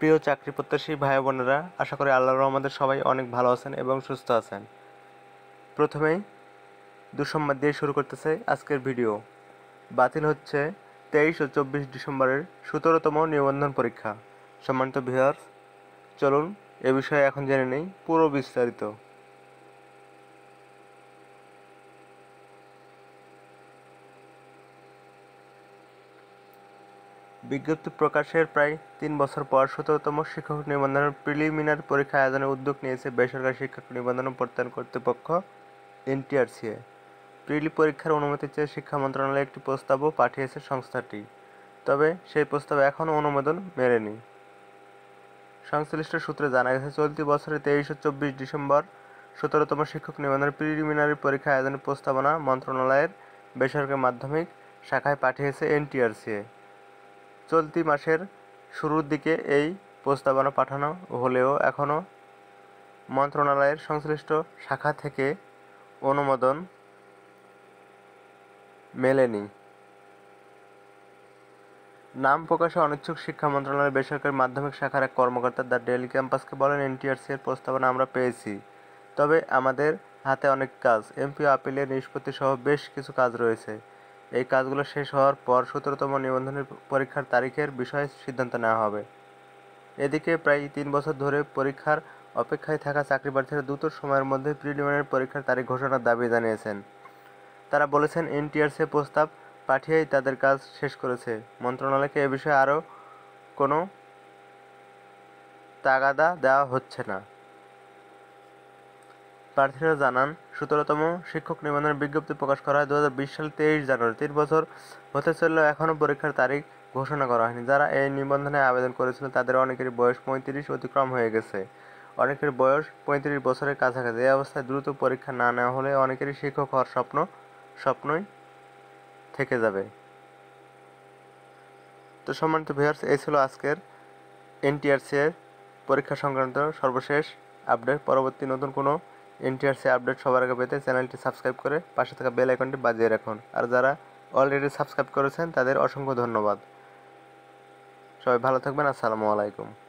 প্রিয় চাকরি প্রত্যাশী ভাই বোনেরা আশা করি আল্লাহ আমাদের সবাই অনেক ভালো আছেন এবং সুস্থ আছেন প্রথমেই দুঃসংবাদ দিয়ে শুরু করতেছে আজকের ভিডিও বাতিল হচ্ছে তেইশ ও চব্বিশ ডিসেম্বরের সতেরোতম নিবন্ধন পরীক্ষা সম্মানিত ভিউয়ার্স চলুন এ বিষয়ে এখন জেনে নেই পুরো বিস্তারিত বিজ্ঞপ্তি প্রকাশের প্রায় তিন বছর পর সতেরোতম শিক্ষক নিবন্ধনের প্রিলিমিনারি পরীক্ষা আয়োজনের উদ্যোগ নিয়েছে বেসরকারি শিক্ষক নিবন্ধন প্রত্যয়ন কর্তৃপক্ষ এনটিআরসিএ প্রিলি পরীক্ষার অনুমতি চেয়ে শিক্ষা মন্ত্রণালয়ে একটি প্রস্তাবও পাঠিয়েছে সংস্থাটি তবে সেই প্রস্তাব এখনও অনুমোদন মেলেনি সংশ্লিষ্ট সূত্রে জানা গেছে চলতি বছরের তেইশ ও চব্বিশ ডিসেম্বর সতেরোতম শিক্ষক নিবন্ধনের প্রিলিমিনারি পরীক্ষা আয়োজনের প্রস্তাবনা মন্ত্রণালয়ের বেসরকারি মাধ্যমিক শাখায় পাঠিয়েছে এনটিআরসিএ চলতি মাসের শুরুর দিকে এই প্রস্তাবনা পাঠানো হলেও এখনও মন্ত্রণালয়ের সংশ্লিষ্ট শাখা থেকে অনুমোদন মেলেনি নাম প্রকাশে অনিচ্ছুক শিক্ষা মন্ত্রণালয়ের বেসরকারি মাধ্যমিক শাখার এক কর্মকর্তা দ্য ডেলি ক্যাম্পাসকে বলেন এনটিআরসি এর প্রস্তাবনা আমরা পেয়েছি তবে আমাদের হাতে অনেক কাজ এমপি আপিলের নিষ্পত্তি সহ বেশ কিছু কাজ রয়েছে এই কাজগুলো শেষ হওয়ার পর সতেরোতম নিবন্ধনের পরীক্ষার তারিখের বিষয়ে সিদ্ধান্ত নেওয়া হবে এদিকে প্রায় তিন বছর ধরে পরীক্ষার অপেক্ষায় থাকা চাকরি প্রার্থীরা দ্রুত সময়ের মধ্যে প্রিলিমিনারি পরীক্ষার তারিখ ঘোষণার দাবি জানিয়েছেন তারা বলেছেন এনটিআরসি প্রস্তাব পাঠিয়েই তাদের কাজ শেষ করেছে মন্ত্রণালয়কে এ বিষয়ে আরও কোনো তাগাদা দেওয়া হচ্ছে না প্রার্থীরা জানান সতেরোতম শিক্ষক নিবন্ধনের বিজ্ঞপ্তি প্রকাশ করা হয় দু সাল তেইশ জানুয়ারি তিন বছর হতে চললেও এখনও পরীক্ষার তারিখ ঘোষণা করা হয়নি যারা এই নিবন্ধনে আবেদন করেছিল তাদের অনেকের বয়স পঁয়ত্রিশ অতিক্রম হয়ে গেছে অনেকের বয়স পঁয়ত্রিশ বছরের কাছাকাছি এই অবস্থায় দ্রুত পরীক্ষা না নেওয়া হলে অনেকেরই শিক্ষক হওয়ার স্বপ্ন স্বপ্নই থেকে যাবে তো সম্মানিত ভিয়ার্স এই ছিল আজকের এনটিআরসি এর পরীক্ষা সংক্রান্ত সর্বশেষ আপডেট পরবর্তী নতুন কোনো এনটিআরসি আপডেট সবার আগে পেতে চ্যানেলটি সাবস্ক্রাইব করে পাশে থাকা বেল আইকনটি বাজিয়ে রাখুন আর যারা অলরেডি সাবস্ক্রাইব করেছেন তাদের অসংখ্য ধন্যবাদ সবাই ভালো থাকবেন আসসালামু আলাইকুম